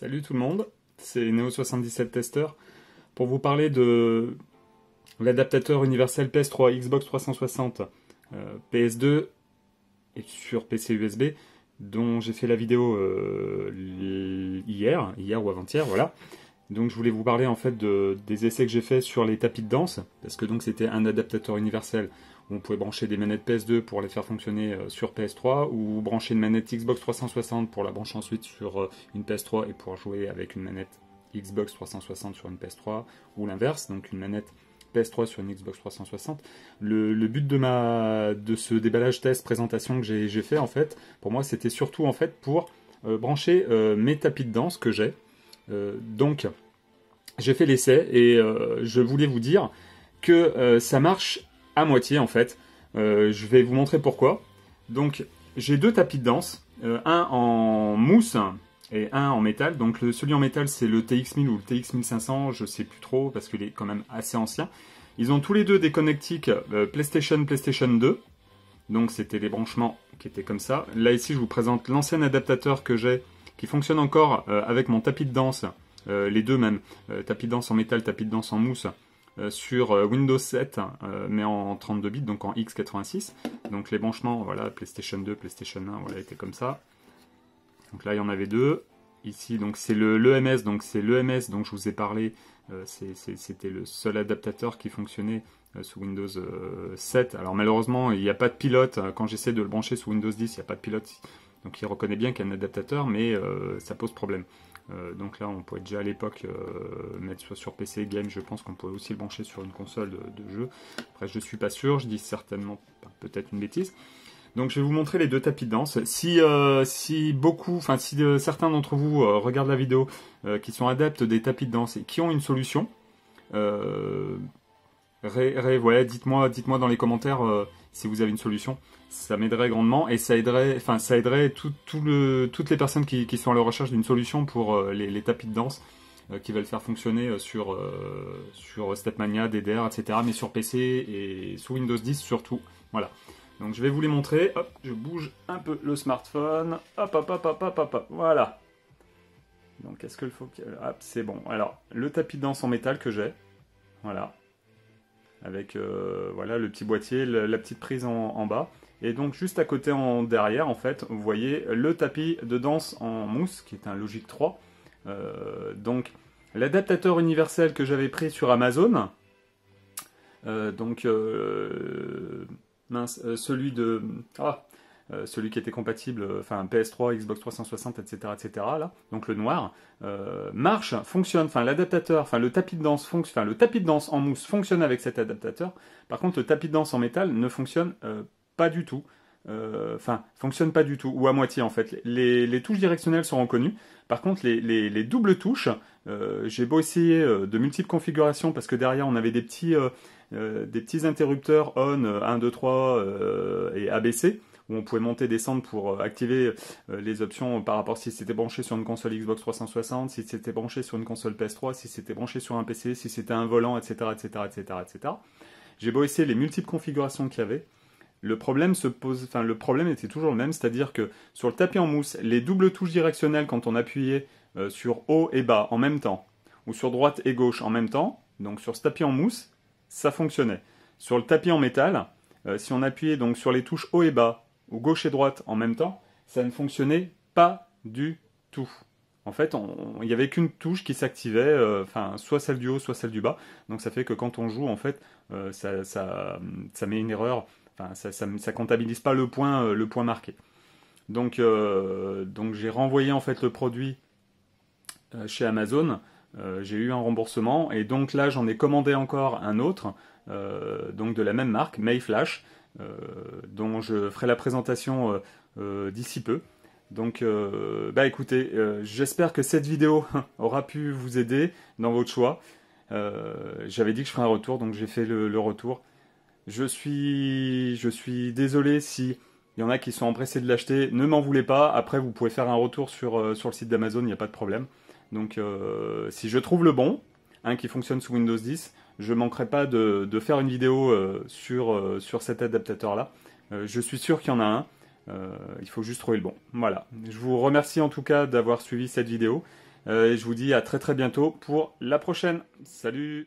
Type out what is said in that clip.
Salut tout le monde, c'est Neo77 Tester pour vous parler de l'adaptateur universel PS3, Xbox 360, euh, PS2 et sur PC USB dont j'ai fait la vidéo euh, hier, hier ou avant-hier, voilà. Donc je voulais vous parler en fait des essais que j'ai fait sur les tapis de danse, parce que donc c'était un adaptateur universel on pouvait brancher des manettes PS2 pour les faire fonctionner euh, sur PS3 ou brancher une manette Xbox 360 pour la brancher ensuite sur euh, une PS3 et pouvoir jouer avec une manette Xbox 360 sur une PS3 ou l'inverse, donc une manette PS3 sur une Xbox 360. Le, but de, ma, de ce déballage test présentation que j'ai fait en fait, pour moi c'était surtout en fait pour euh, brancher mes tapis de danse que j'ai. donc j'ai fait l'essai et je voulais vous dire que ça marche à moitié en fait. Euh, je vais vous montrer pourquoi. Donc j'ai deux tapis de danse, euh, un en mousse et un en métal. Donc le, celui en métal c'est le TX1000 ou le TX1500, je sais plus trop parce qu'il est quand même assez ancien. Ils ont tous les deux des connectiques euh, PlayStation, PlayStation 2. Donc c'était les branchements qui étaient comme ça. Là ici je vous présente l'ancien adaptateur que j'ai qui fonctionne encore avec mon tapis de danse, les deux même, tapis de danse en métal, tapis de danse en mousse, euh, sur euh, Windows 7, hein, euh, mais en 32 bits, donc en x86. Donc les branchements, voilà, PlayStation 2, PlayStation 1, voilà, étaient comme ça. Donc là, il y en avait deux. Ici, donc c'est le l'EMS, donc c'est l'EMS dont je vous ai parlé. C'était le seul adaptateur qui fonctionnait sous Windows 7. Alors malheureusement, il n'y a pas de pilote. Quand j'essaie de le brancher sous Windows 10, il n'y a pas de pilote. Donc il reconnaît bien qu'il y a un adaptateur, mais euh, ça pose problème. Euh, donc là, on pouvait déjà à l'époque euh, mettre soit sur PC game, je pense qu'on pourrait aussi le brancher sur une console de, jeu. Après, je ne suis pas sûr, je dis certainement peut-être une bêtise. Donc je vais vous montrer les deux tapis de danse. Si, si beaucoup, enfin si certains d'entre vous regardent la vidéo, qui sont adeptes des tapis de danse et qui ont une solution, Ré, dites-moi, dites-moi dans les commentaires euh, si vous avez une solution. Ça m'aiderait grandement et ça aiderait, enfin, ça aiderait tout, le, toutes les personnes qui, sont à la recherche d'une solution pour euh, les, tapis de danse euh, qui veulent faire fonctionner sur, sur Stepmania, DDR, etc. Mais sur PC et sous Windows 10 surtout. Voilà. Donc je vais vous les montrer. je bouge un peu le smartphone. Hop, hop, hop, hop, hop, hop. Voilà. Donc est-ce que le faut Hop, c'est bon. Alors, le tapis de danse en métal que j'ai. Voilà avec euh, voilà le petit boîtier, la petite prise en, bas. Et donc juste à côté en derrière, en fait, vous voyez le tapis de danse en mousse, qui est un Logic 3. Euh, donc l'adaptateur universel que j'avais pris sur Amazon, euh, donc celui de ah euh, celui qui était compatible, euh, enfin PS3, Xbox 360, etc., etc. donc le noir euh, marche, fonctionne. Enfin l'adaptateur, enfin le tapis de danse fonctionne, le tapis de danse en mousse fonctionne avec cet adaptateur. Par contre, le tapis de danse en métal ne fonctionne pas du tout enfin, fonctionne pas du tout, ou à moitié en fait. Les, touches directionnelles sont reconnues. Par contre, les, doubles touches, j'ai beau essayer de multiples configurations parce que derrière on avait des petits, des petits interrupteurs on, 1, 2, 3 et ABC où on pouvait monter et descendre pour euh, activer euh, les options par rapport si c'était branché sur une console Xbox 360, si c'était branché sur une console PS3, si c'était branché sur un PC, si c'était un volant, etc. etc., etc., etc. J'ai beau essayer les multiples configurations qu'il y avait, le problème se pose, enfin le problème était toujours le même, c'est-à-dire que sur le tapis en mousse, les doubles touches directionnelles quand on appuyait euh, sur haut et bas en même temps, ou sur droite et gauche en même temps, donc sur ce tapis en mousse, ça fonctionnait. Sur le tapis en métal, si on appuyait donc sur les touches haut et bas ou gauche et droite en même temps, ça ne fonctionnait pas du tout. En fait, il n'y avait qu'une touche qui s'activait, euh, soit celle du haut, soit celle du bas. Donc ça fait que quand on joue, en fait, euh, ça, met une erreur, ça ne comptabilise pas le point, euh, le point marqué. Donc, donc j'ai renvoyé en fait le produit chez Amazon. j'ai eu un remboursement et donc là j'en ai commandé encore un autre, donc de la même marque, Mayflash. Euh, dont je ferai la présentation euh, euh, d'ici peu. Donc, bah écoutez, j'espère que cette vidéo aura pu vous aider dans votre choix. J'avais dit que je ferais un retour, donc j'ai fait le, retour. Je suis, désolé si il y en a qui sont empressés de l'acheter. Ne m'en voulez pas. Après, vous pouvez faire un retour sur, le site d'Amazon, il n'y a pas de problème. Donc, si je trouve le bon, hein, qui fonctionne sous Windows 10, je manquerai pas de, faire une vidéo euh, sur, euh, sur cet adaptateur-là. Euh, je suis sûr qu'il y en a un. il faut juste trouver le bon. Voilà. Je vous remercie en tout cas d'avoir suivi cette vidéo. et je vous dis à très très bientôt pour la prochaine. Salut